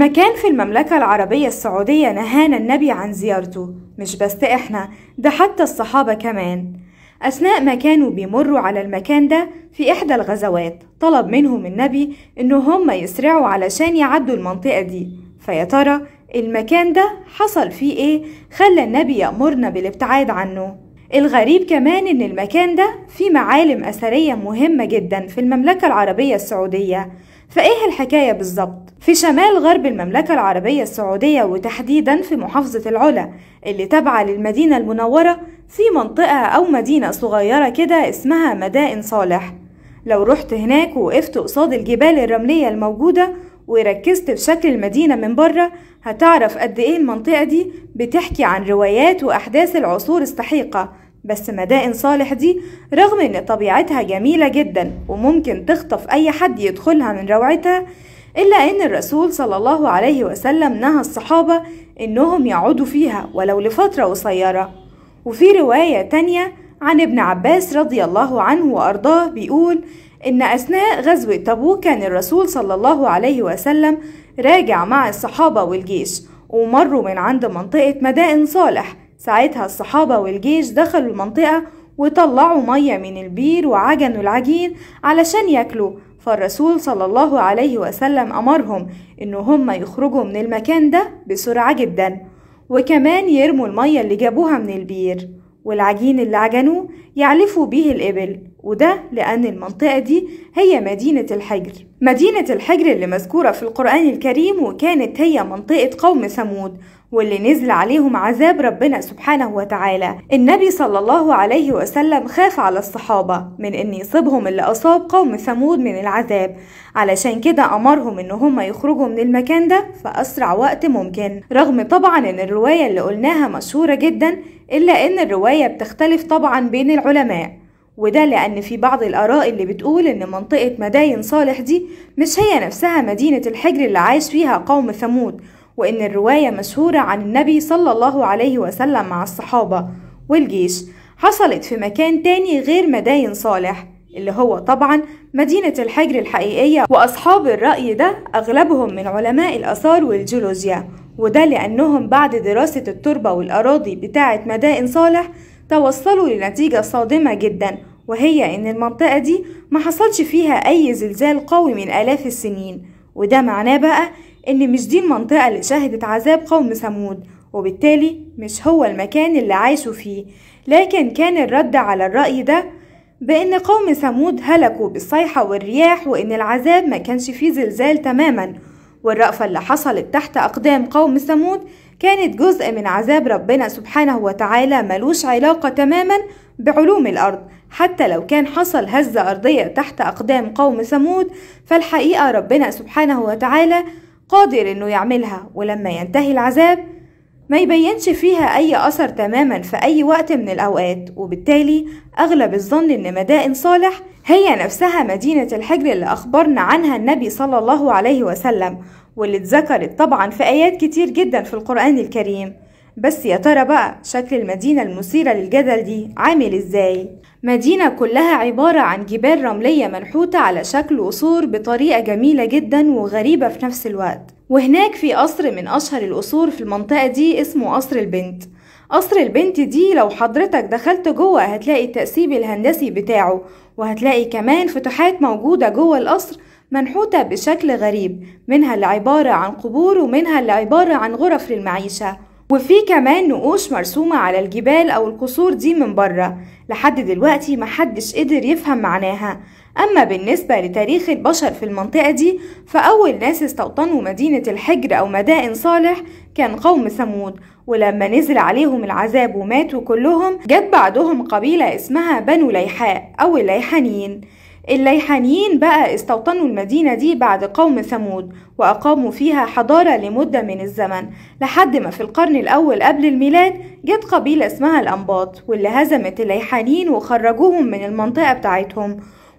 مكان في المملكة العربية السعودية نهانا النبي عن زيارته مش بس احنا ده حتى الصحابة كمان أثناء ما كانوا بيمروا على المكان ده في إحدى الغزوات طلب منهم النبي إنه هم يسرعوا علشان يعدوا المنطقة دي فيا ترى المكان ده حصل فيه إيه خلى النبي يأمرنا بالابتعاد عنه الغريب كمان ان المكان ده فيه معالم اثريه مهمه جدا في المملكه العربيه السعوديه فايه الحكايه بالظبط في شمال غرب المملكه العربيه السعوديه وتحديدا في محافظه العلا اللي تابعه للمدينه المنوره في منطقه او مدينه صغيره كده اسمها مدائن صالح لو رحت هناك ووقفت قصاد الجبال الرمليه الموجوده وركزت في شكل المدينة من بره هتعرف قد ايه المنطقة دي بتحكي عن روايات وأحداث العصور السحيقة بس مدائن صالح دي رغم ان طبيعتها جميلة جدا وممكن تخطف اي حد يدخلها من روعتها إلا أن الرسول صلى الله عليه وسلم نهى الصحابة إنهم يعودوا فيها ولو لفترة قصيرة وفي رواية تانية عن ابن عباس رضي الله عنه وأرضاه بيقول إن أثناء غزو تبوك كان الرسول صلى الله عليه وسلم راجع مع الصحابة والجيش ومروا من عند منطقة مدائن صالح ساعتها الصحابة والجيش دخلوا المنطقة وطلعوا مية من البير وعجنوا العجين علشان ياكلوا فالرسول صلى الله عليه وسلم أمرهم إن هم يخرجوا من المكان ده بسرعة جدا وكمان يرموا المية اللي جابوها من البير والعجين اللي عجنوه يعلفوا بيه الإبل وده لأن المنطقة دي هي مدينة الحجر مدينة الحجر اللي مذكورة في القرآن الكريم وكانت هي منطقة قوم ثمود واللي نزل عليهم عذاب ربنا سبحانه وتعالى النبي صلى الله عليه وسلم خاف على الصحابة من ان يصيبهم اللي اصاب قوم ثمود من العذاب علشان كده امرهم ان هم يخرجوا من المكان ده في اسرع وقت ممكن رغم طبعا ان الرواية اللي قلناها مشهورة جدا الا ان الرواية بتختلف طبعا بين العلماء وده لأن في بعض الآراء اللي بتقول إن منطقة مداين صالح دي مش هي نفسها مدينة الحجر اللي عايش فيها قوم ثمود وإن الرواية مشهورة عن النبي صلى الله عليه وسلم مع الصحابة والجيش حصلت في مكان تاني غير مداين صالح اللي هو طبعا مدينة الحجر الحقيقية وأصحاب الرأي ده أغلبهم من علماء الآثار والجيولوجيا وده لأنهم بعد دراسة التربة والأراضي بتاعة مدائن صالح توصلوا لنتيجة صادمة جدا وهي إن المنطقة دي ما حصلش فيها أي زلزال قوي من آلاف السنين وده معناه بقى إن مش دي المنطقة اللي شهدت عذاب قوم ثمود وبالتالي مش هو المكان اللي عاشوا فيه لكن كان الرد على الرأي ده بأن قوم ثمود هلكوا بالصيحة والرياح وإن العذاب ما كانش فيه زلزال تماما والرأفة اللي حصلت تحت أقدام قوم ثمود كانت جزء من عذاب ربنا سبحانه وتعالى ملوش علاقة تماما بعلوم الأرض حتى لو كان حصل هزة أرضية تحت أقدام قوم ثمود فالحقيقة ربنا سبحانه وتعالى قادر إنه يعملها ولما ينتهي العذاب ما يبينش فيها أي أثر تماما في أي وقت من الأوقات وبالتالي أغلب الظن إن مدائن صالح هي نفسها مدينة الحجر اللي أخبرنا عنها النبي صلى الله عليه وسلم واللي اتذكرت طبعا في آيات كتير جدا في القرآن الكريم بس يا ترى بقى شكل المدينة المثيرة للجدل دي عامل ازاي؟ مدينة كلها عبارة عن جبال رملية منحوتة على شكل قصور بطريقة جميلة جدا وغريبة في نفس الوقت وهناك في قصر من أشهر القصور في المنطقة دي اسمه قصر البنت قصر البنت دي لو حضرتك دخلت جوه هتلاقي التأسيب الهندسي بتاعه وهتلاقي كمان فتحات موجودة جوه القصر منحوتة بشكل غريب منها اللي عبارة عن قبور ومنها اللي عبارة عن غرف للمعيشة وفي كمان نقوش مرسومة على الجبال أو القصور دي من بره لحد دلوقتي محدش قدر يفهم معناها أما بالنسبة لتاريخ البشر في المنطقة دي فأول ناس استوطنوا مدينة الحجر أو مدائن صالح كان قوم ثمود ولما نزل عليهم العذاب وماتوا كلهم جت بعدهم قبيلة اسمها بنو ليحاء أو الليحانيين الليحانيين بقى استوطنوا المدينة دي بعد قوم ثمود وأقاموا فيها حضارة لمدة من الزمن لحد ما في القرن الأول قبل الميلاد جت قبيلة اسمها الأنباط واللي هزمت الليحانيين وخرجوهم من المنطقة بتاعتهم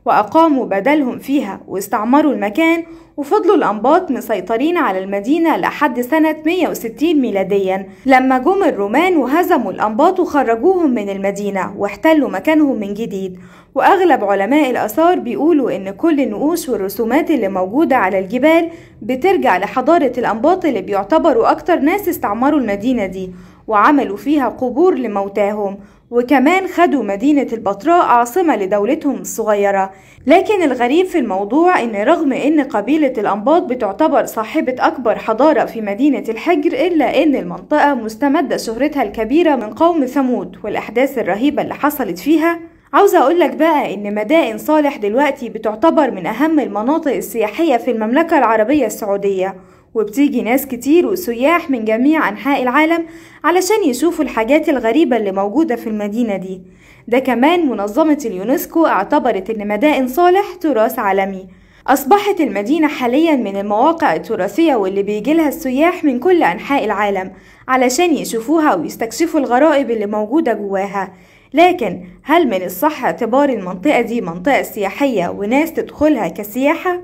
وأقاموا بدلهم فيها واستعمروا المكان وفضلوا الأنباط مسيطرين على المدينة لحد سنة 160 ميلاديا لما جم الرومان وهزموا الأنباط وخرجوهم من المدينة واحتلوا مكانهم من جديد وأغلب علماء الآثار بيقولوا إن كل النقوش والرسومات اللي موجودة على الجبال بترجع لحضارة الأنباط اللي بيعتبروا أكتر ناس استعمروا المدينة دي وعملوا فيها قبور لموتاهم وكمان خدوا مدينة البتراء عاصمة لدولتهم الصغيرة لكن الغريب في الموضوع ان رغم ان قبيلة الانباط بتعتبر صاحبة اكبر حضارة في مدينة الحجر الا ان المنطقة مستمدة شهرتها الكبيرة من قوم ثمود والاحداث الرهيبة اللي حصلت فيها عاوزة أقولك بقى إن مدائن صالح دلوقتي بتعتبر من أهم المناطق السياحية في المملكة العربية السعودية وبتيجي ناس كتير وسياح من جميع أنحاء العالم علشان يشوفوا الحاجات الغريبة اللي موجودة في المدينة دي ده كمان منظمة اليونسكو اعتبرت إن مدائن صالح تراث عالمي أصبحت المدينة حاليا من المواقع التراثية واللي بيجيلها السياح من كل أنحاء العالم علشان يشوفوها ويستكشفوا الغرائب اللي موجودة جواها لكن هل من الصح اعتبار المنطقة دي منطقة سياحية وناس تدخلها كسياحة؟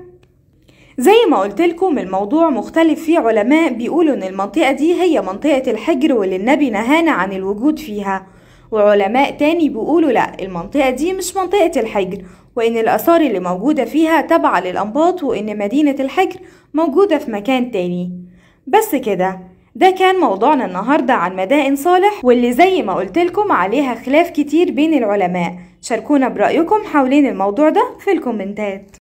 زي ما قلت لكم الموضوع مختلف فيه علماء بيقولوا ان المنطقة دي هي منطقة الحجر واللي النبي نهانا عن الوجود فيها وعلماء تاني بيقولوا لا المنطقة دي مش منطقة الحجر وإن الآثار اللي موجودة فيها تابعة للأنباط وإن مدينة الحجر موجودة في مكان تاني بس كده ده كان موضوعنا النهاردة عن مدائن صالح واللي زي ما قلتلكم عليها خلاف كتير بين العلماء شاركونا برأيكم حولين الموضوع ده في الكومنتات